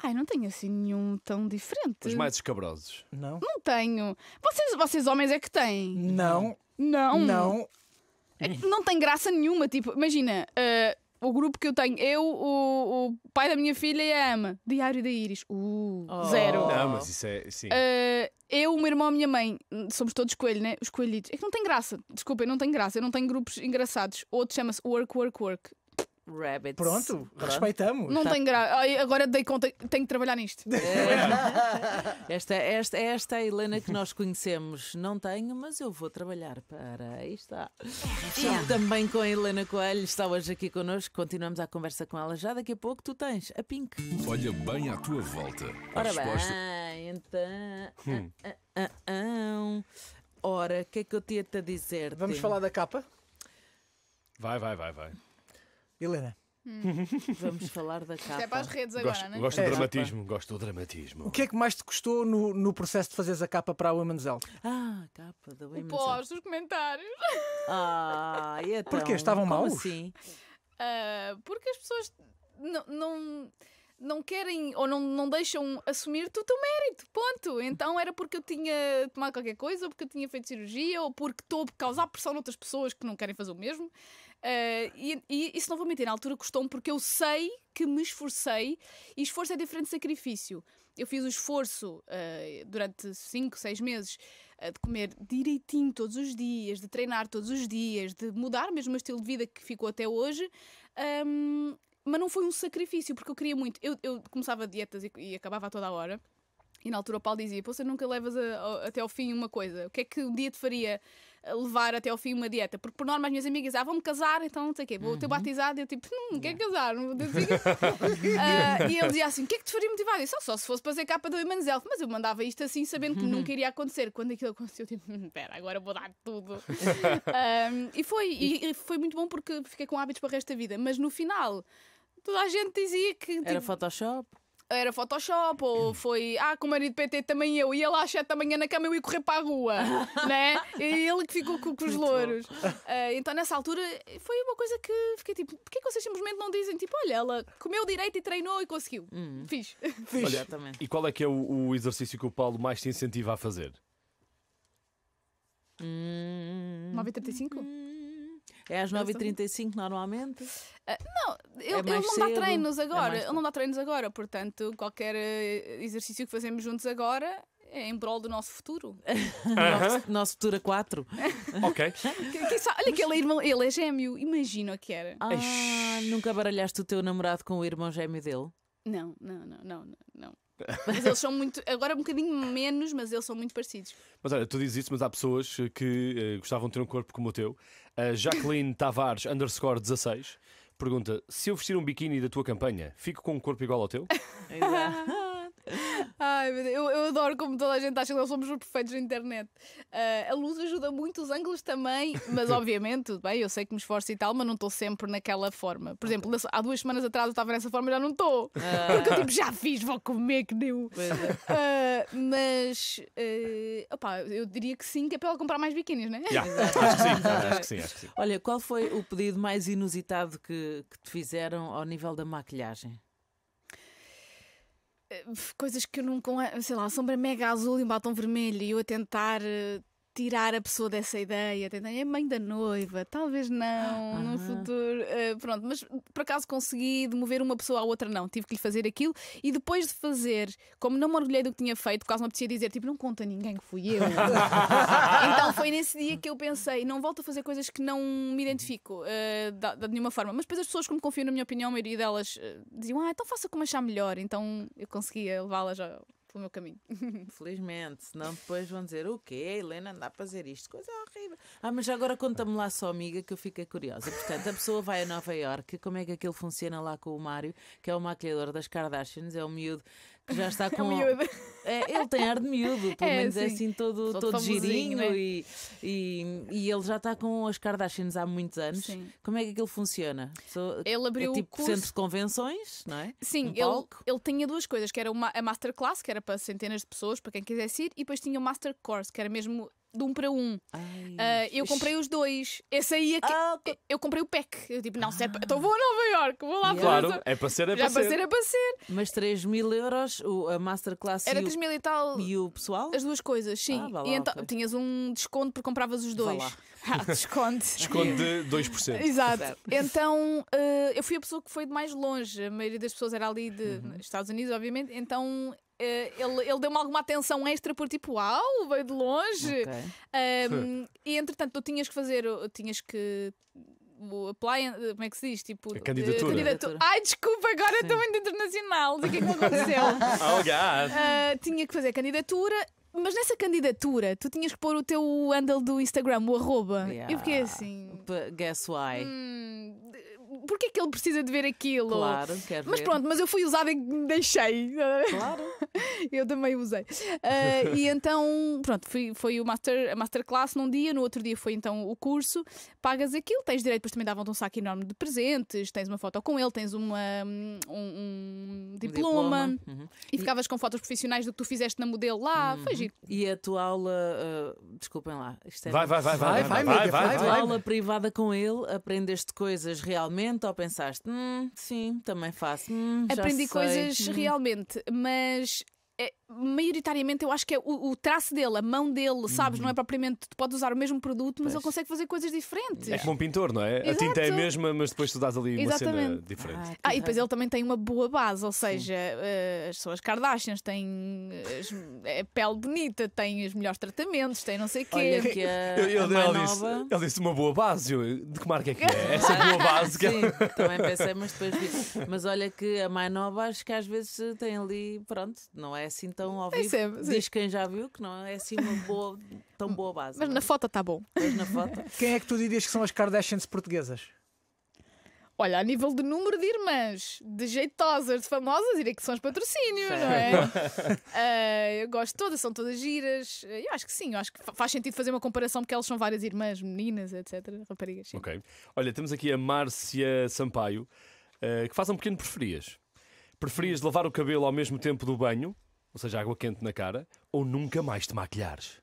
Speaker 2: Ai, não tenho assim nenhum tão diferente. Os mais
Speaker 3: escabrosos.
Speaker 4: Não?
Speaker 2: Não tenho. Vocês, vocês homens é que têm. Não. Não. Não. É, Não tem graça nenhuma. Tipo, imagina, uh, o grupo que eu tenho, eu, o, o pai da minha filha e a ama. Diário da Iris. Uh, oh. zero.
Speaker 3: Não, mas isso é. Sim.
Speaker 2: Uh, eu, o meu irmão e a minha mãe, somos todos coelhos né? Os coelhitos. É que não tem graça. desculpa não tem graça. Eu não tenho grupos engraçados. Outro chama-se Work, Work, Work.
Speaker 1: Rabbits. Pronto, Pronto. respeitamos. Não Tá- tem
Speaker 2: graça. Agora dei conta, tenho que trabalhar nisto. É.
Speaker 4: [laughs]
Speaker 1: Esta, esta, esta é a Helena que nós conhecemos. Não tenho, mas eu vou trabalhar para. Aí está. Também com a Helena Coelho, está hoje aqui connosco. Continuamos a conversa com ela. Já daqui a pouco tu tens a Pink.
Speaker 3: Olha bem à tua volta. A resposta.
Speaker 1: bem, então. Hum. Ah, ah, ah, ah, ah. Ora, o que é que eu tinha-te a dizer? Vamos falar da capa?
Speaker 3: Vai, vai, vai, vai.
Speaker 4: Helena. Hum. [laughs] Vamos falar da capa. Isto é para as redes agora, gosto, né? gosto é. do dramatismo, gosto do
Speaker 3: dramatismo. O
Speaker 4: que é que mais te custou no, no processo de fazeres a capa para a Women's Health?
Speaker 1: Ah, a capa da Women's o pós,
Speaker 2: Health. os comentários.
Speaker 1: Ah, e então, Porquê? Estavam mal maus? Assim?
Speaker 2: Uh, porque as pessoas não, não, querem ou não, não deixam assumir todo o teu mérito, ponto. Então era porque eu tinha tomado qualquer coisa, ou porque eu tinha feito cirurgia, ou porque estou a causar pressão noutras pessoas que não querem fazer o mesmo. Uh, e, e, isso não vou mentir, na altura custou-me porque eu sei que me esforcei e esforço é diferente de sacrifício. Eu fiz o esforço uh, durante 5, 6 meses uh, de comer direitinho todos os dias, de treinar todos os dias, de mudar mesmo o estilo de vida que ficou até hoje. Um, ehm, mas não foi um sacrifício, porque eu queria muito. Eu, eu começava dietas e, e acabava a toda a hora. E na altura o Paulo dizia: Você nunca levas a, a, até ao fim uma coisa. O que é que um dia te faria levar até ao fim uma dieta. Porque por norma as minhas amigas, ah, vão-me casar, então não sei o quê, vou uhum. ter batizado. E eu tipo, não, hum, não quero casar, não vou
Speaker 5: uh, [laughs] e ele dizia
Speaker 2: assim: o que é que te faria motivado? isso oh, só, só se fosse para ser capa do Women's Health. Mas eu mandava isto assim, sabendo que uhum. nunca iria acontecer. Quando aquilo aconteceu, eu tipo, hum, espera, agora vou dar tudo.
Speaker 5: [laughs]
Speaker 2: e, foi, e, e foi muito bom porque fiquei com hábitos para o resto da vida. Mas no final, toda a gente dizia que. Era tipo, Photoshop era Photoshop ou [clears throat] foi ah, com o marido PT também eu ia lá às 7 da manhã na cama eu ia correr para a rua, [laughs] né? E ele que ficou com, com os louros. Uh, então nessa altura foi uma coisa que fiquei tipo, porquê que vocês simplesmente não dizem tipo, olha, ela comeu direito e treinou e conseguiu? Hum. Fiz. [laughs] Fiz.
Speaker 1: Olha,
Speaker 3: E qual é que é o, o exercício que o Paulo mais te incentiva a fazer?
Speaker 2: Hum. 9h35? Hum. É às 9h35 normalmente? Ah, não, é ele, é ele não cedo, dá treinos agora. É ele não dá treinos agora, portanto, qualquer eh, exercício que fazemos juntos agora é em prol do nosso futuro. [laughs]
Speaker 1: nosso, nosso futuro a quatro. [laughs] ok. Que,
Speaker 2: que, olha que ele é, irmão, ele é gêmeo, imagina o que era. Ah,
Speaker 1: nunca baralhaste o teu namorado com o irmão gêmeo dele?
Speaker 2: Não, não, não, não, não. Mas eles são muito. Agora um bocadinho menos, mas eles são muito parecidos.
Speaker 1: Mas olha, tu
Speaker 3: dizes isso, mas há pessoas que uh, gostavam de ter um corpo como o teu. Uh, Jacqueline [laughs] Tavares, underscore 16, pergunta: se eu vestir um biquíni da tua campanha, fico com um corpo igual ao teu?
Speaker 2: Exato. [laughs] Ai, meu Deus. Eu, eu, adoro como toda a gente acha que nós somos os perfeitos na internet. Uh, a luz ajuda muito, os ângulos também, mas [laughs] obviamente, tudo bem, eu sei que me esforço e tal, mas não estou sempre naquela forma. Por exemplo, há duas semanas atrás eu estava nessa forma e já não estou. Ah. Porque eu tipo, já fiz, vou comer que nem o. É. Uh, mas, uh, opá, eu diria que sim, que é para ela comprar mais biquínis, não é? Yeah. [laughs] Acho,
Speaker 5: que sim, acho, que sim, acho que sim.
Speaker 1: Olha, qual foi o pedido mais inusitado que, que te fizeram ao nível da maquilhagem?
Speaker 2: Eh, coisas que eu nunca. Sei lá, a sombra mega azul e um batom vermelho e eu a tentar eh, tirar a pessoa dessa ideia, tentar, é mãe da noiva, talvez não, ah, no ah. futuro. Uh, pronto, mas por acaso consegui de mover uma pessoa à outra, não. Tive que lhe fazer aquilo e depois de fazer, como não me orgulhei do que tinha feito, quase me apetecia dizer, tipo, não conta a ninguém que fui eu. [laughs]
Speaker 5: então
Speaker 2: foi nesse dia que eu pensei, não volto a fazer coisas que não me identifico uh, eh, de, de nenhuma forma. Mas depois as pessoas que me confiam na minha opinião, a maioria delas uh, diziam, ah, então faça como achar melhor. Então eu conseguia levá-las ao pelo meu caminho. [laughs]
Speaker 1: Felizmente, senão depois vão dizer o quê? Helena anda a fazer isto, coisa horrível. Ah, mas agora conta-me lá só, amiga, que eu fiquei curiosa. Portanto, a pessoa vai a Nova Iorque, como é que aquilo funciona lá com o Mário, que é o maquilhador das Kardashians, é o miúdo que já está é com. É, ele tem ar de miúdo, pelo [laughs] é, menos é assim todo, todo, todo girinho né? e, e, e, ele já está com as Kardashians há muitos anos. Sim. Como é que aquilo funciona? So, ele abriu é tipo curso... centro de convenções, não é? Sim, um ele,
Speaker 2: ele tinha duas coisas, que era uma, a Masterclass, que era para centenas de pessoas, para quem quisesse ir, e depois tinha o Master Course, que era mesmo de um para um. Ai, uh, eu comprei os dois. Esse aí é que... ah, eu comprei o pack. Eu tipo, não, se é então vou a Nova York, vou lá yeah. Claro, é para ser, é para ser. ser. é para ser. Mas 3 mil euros, a Masterclass Era 3 mil e tal. E o pessoal? As duas coisas, sim. Ah, lá, e então okay. tinhas um desconto porque compravas os dois. [laughs] Ah, desconto. desconto de
Speaker 3: 2%. Exato.
Speaker 2: Então uh, eu fui a pessoa que foi de mais longe. A maioria das pessoas era ali de uhum. Estados Unidos, obviamente. Então eh, ele, ele deu-me alguma atenção extra por tipo, uau, veio de longe. Okay. Um, e entretanto, tu tinhas que fazer, tinhas que o apply, como é que se diz? Tipo, a candidatura. Eh, candidatura. Ai, desculpa, agora estou muito internacional. O que é que me aconteceu? [laughs] [laughs] oh, God. Uh, tinha que fazer a candidatura, mas nessa candidatura tu tinhas que pôr o teu handle do Instagram, o arroba. Yeah. Eu fiquei assim.
Speaker 1: But guess why? Hum,
Speaker 2: porquê é que ele precisa de ver aquilo? Claro, quero Mas ver. pronto, mas eu fui usada e deixei. Claro. [laughs] eu também usei. Uh, e então, pronto, foi, foi o master, a masterclass num dia, no outro dia foi então o curso. Pagas aquilo, tens direito, depois também davam-te um saco enorme de presentes, tens uma foto com ele, tens uma, um, um diploma, um diploma. Uhum. E, e, ficavas com fotos profissionais do que tu fizeste na modelo lá. Uhum. Foi giro. E a tua aula, uh, desculpem lá, isto
Speaker 1: é vai, vai, vai, vai, vai, vai, vai, vai, vai, vai, vai, vai, momento ou pensaste, hum, sim, também faço? Hum, Aprendi coisas hum.
Speaker 2: realmente, mas é, maioritariamente eu acho que é o, o traço dele, a mão dele, sabes? Uhum. Não é uhum. propriamente, tu podes usar o mesmo produto, mas pois. ele consegue fazer coisas diferentes. É como um
Speaker 3: pintor, não é? Exato. A tinta é a mesma, mas depois tu dás ali Exatamente. uma cena diferente. Ah, ah e depois
Speaker 2: ele também tem uma boa base, ou seja, uh, as suas Kardashians têm as, é, pele bonita, têm os melhores tratamentos, têm não sei o quê. Olha que a,
Speaker 3: ele, nova... disse, ele disse uma boa base, eu, de que marca é que é? [laughs] Essa boa base que é- Sim,
Speaker 1: também pensei, mas depois vi. Mas olha que a mais nova acho que às vezes tem ali, pronto, não é assim então ao vivo sempre, diz quem já viu que não é assim uma boa, tão
Speaker 4: boa base. Mas não. na é? foto está bom. Mas na foto. [laughs] Quem é que tu dirias que são as Kardashians portuguesas?
Speaker 2: Olha, a nível de número de irmãs, de jeitosas, de famosas, diria que são os patrocínios, não é? uh, [laughs] eu gosto de todas, são todas giras. Eu acho que sim, eu acho que faz sentido fazer uma comparação porque elas são várias irmãs, meninas, etc. Raparigas. Sim.
Speaker 3: Ok. Olha, temos aqui a Márcia Sampaio, uh, que faz um pequeno preferias. Preferias lavar o cabelo ao mesmo tempo do banho ou seja, água quente na cara, ou nunca mais te maquilhares?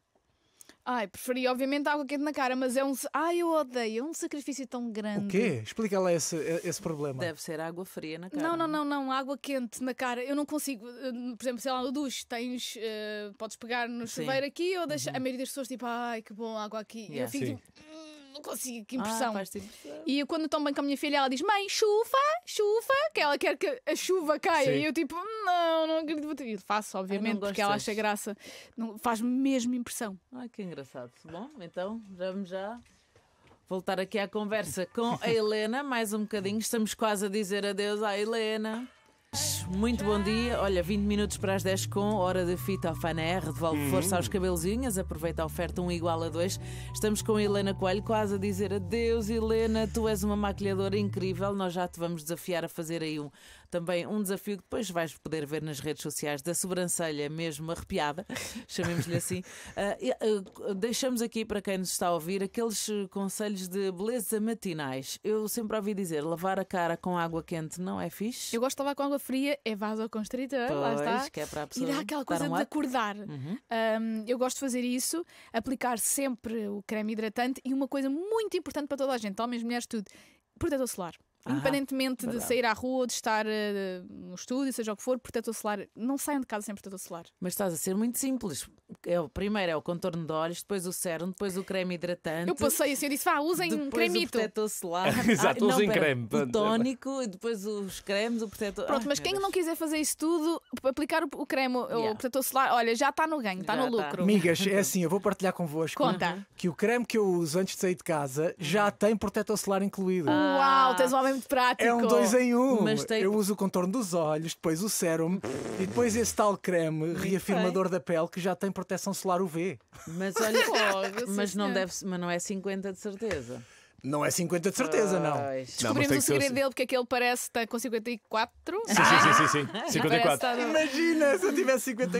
Speaker 2: Ai, preferia obviamente água quente na cara, mas é um. Ai, eu odeio, é um sacrifício tão grande. O quê?
Speaker 4: Explica lá esse, esse problema. Deve ser água fria na cara.
Speaker 2: Não, não, é? não, não, água quente na cara. Eu não consigo. Eh, por exemplo, sei lá, no duche, tens. Uh, podes pegar no chuveiro Sim. aqui ou deixa. Uhum. A maioria das pessoas, tipo, ai, que bom água aqui. Yeah. Eu fico. Sim. Tipo, hum não consigo, que impressão. Ah, impressão. E eu, quando estou bem com a minha filha, ela diz: Mãe, chuva, chuva, que ela quer que a chuva caia. Sim. E eu, tipo, não, não acredito. E faço, obviamente, porque ela acha graça. Faz-me mesmo impressão. Ai, que
Speaker 1: engraçado. Bom, então, vamos já voltar aqui à conversa com a Helena mais um bocadinho. Estamos quase a dizer adeus à Helena. Muito bom dia. Olha, 20 minutos para as 10 com hora de fita ao Faner. Devolve uhum. força aos cabelozinhos. Aproveita a oferta 1 um igual a 2. Estamos com a Helena Coelho, quase a dizer adeus, Helena. Tu és uma maquilhadora incrível. Nós já te vamos desafiar a fazer aí um também um desafio que depois vais poder ver nas redes sociais da sobrancelha mesmo arrepiada, [laughs] chamemos-lhe assim. Uh, [laughs] deixamos aqui para quem nos está a ouvir aqueles ah, conselhos de beleza matinais. Eu sempre ouvi
Speaker 2: dizer: lavar a cara com água quente não é fixe. Eu gosto de lavar com água fria, é vasoconstritor, pois, lá está. Que é para a pessoa e dá aquela coisa um de acordar. Uhum. Um, eu gosto de fazer isso, aplicar sempre o creme hidratante e uma coisa muito importante para toda a gente, homens, mulheres, tudo protetor solar. Independentemente ah, de sair à rua, de estar uh, no estúdio, seja o que for, protetor solar. Não saiam de casa sem protetor solar.
Speaker 1: Mas estás a ser muito simples. É o, primeiro é o contorno de olhos, depois o sérum, depois o creme hidratante. Eu passei assim, eu
Speaker 2: disse, vá, usem depois cremito. o protetor solar. [laughs] Ah, Exato, ah, usem
Speaker 1: pera, creme. O tónico, e depois os cremes, o protetor... Pronto, Ai, ah, mas quem Deus.
Speaker 2: não quiser fazer isso tudo, aplicar o, o creme, yeah. o protetor solar, olha, já está no ganho, está no tá. lucro. Tá.
Speaker 4: Amigas, é assim, eu vou [laughs] partilhar convosco Conta. que o creme que eu uso antes de sair de casa já uhum. tem protetor solar incluído. Ah. Uau, tens um homem
Speaker 2: muito prático. É um dois em um. Mas tem- Eu
Speaker 4: uso o contorno dos olhos, depois o sérum e depois esse tal creme reafirmador da pele que já tem proteção solar UV. Mas
Speaker 2: olha,
Speaker 1: Logo, mas não deve, mas não é 50 de certeza.
Speaker 4: Não é 50 de certeza, não.
Speaker 2: Descobrimos não, o segredo ser... Assim. dele porque aquele é parece que está com 54. Sim, sim,
Speaker 5: sim, sim. sim. 54. [laughs] Tá
Speaker 4: Imagina se eu tivesse 54.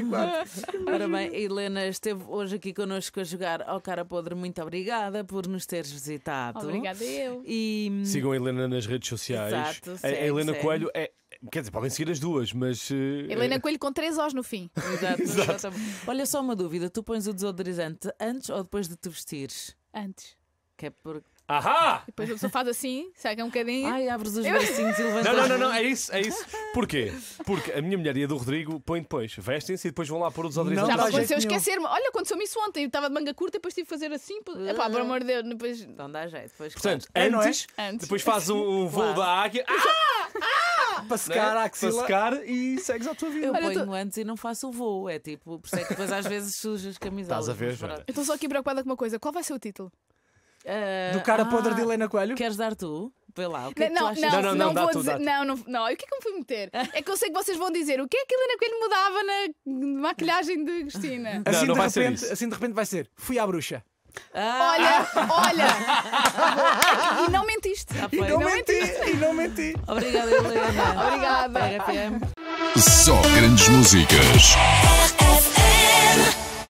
Speaker 1: Imagina. Ora bem, Helena esteve hoje aqui connosco a jogar ao Cara Podre. Muito obrigada por nos teres visitado. Obrigada eu. E... Sigam
Speaker 4: a Helena
Speaker 3: nas redes sociais. Exato, sim, a Helena sim. Coelho é. Quer dizer, podem seguir as duas, mas. Uh... Helena é-
Speaker 2: Coelho com três Os no fim. [laughs]
Speaker 1: Exato, Exato. Olha só uma dúvida: tu pões o desodorizante antes ou depois de te vestires? Antes. Que é porque Ahá! Depois a pessoa
Speaker 2: faz assim, segue é um bocadinho. Ai, abres os bracinhos e [laughs] levantas.
Speaker 3: Não, não, não, não, é isso, é isso. Porquê? Porque a minha mulher e a do Rodrigo põem depois, vestem-se e depois vão lá pôr os odores. Já aconteceu esquecer-me.
Speaker 2: Olha, aconteceu-me isso ontem. Eu estava de manga curta e depois tive que fazer assim. É pá, por amor de Deus. Depois... Então
Speaker 1: dá jeito. Depois,
Speaker 3: Portanto, claro. É, é? antes, é, antes, depois faz um, um voo claro. da águia. Ah! Ah! Para secar, é? para secar
Speaker 2: e segues a tua vida. Eu Olha,
Speaker 5: ponho
Speaker 1: tô... antes e não faço o voo. É tipo, por isso é que depois às vezes sujas as camisolas. Estás a ver, já. Eu
Speaker 2: estou só aqui preocupada com uma coisa. Qual vai ser o título? Uh, do cara ah, podre de
Speaker 1: Helena Coelho? Queres dar tu? Vê lá, o que não, é que tu achas? Não, não, não, não vou dizer. Não,
Speaker 2: não, não, o que é que eu me fui meter? É que eu sei que vocês vão dizer o que é que Helena Coelho mudava na maquilhagem de Cristina. Assim, não, não de vai repente, ser
Speaker 4: isso. assim de repente vai ser: fui à bruxa.
Speaker 2: Ah. Olha, olha! [laughs] e não mentiste. Ah, e não, não menti,
Speaker 5: mentiste.
Speaker 4: e não menti.
Speaker 5: Obrigada, Helena. [laughs] Obrigada. Só grandes músicas.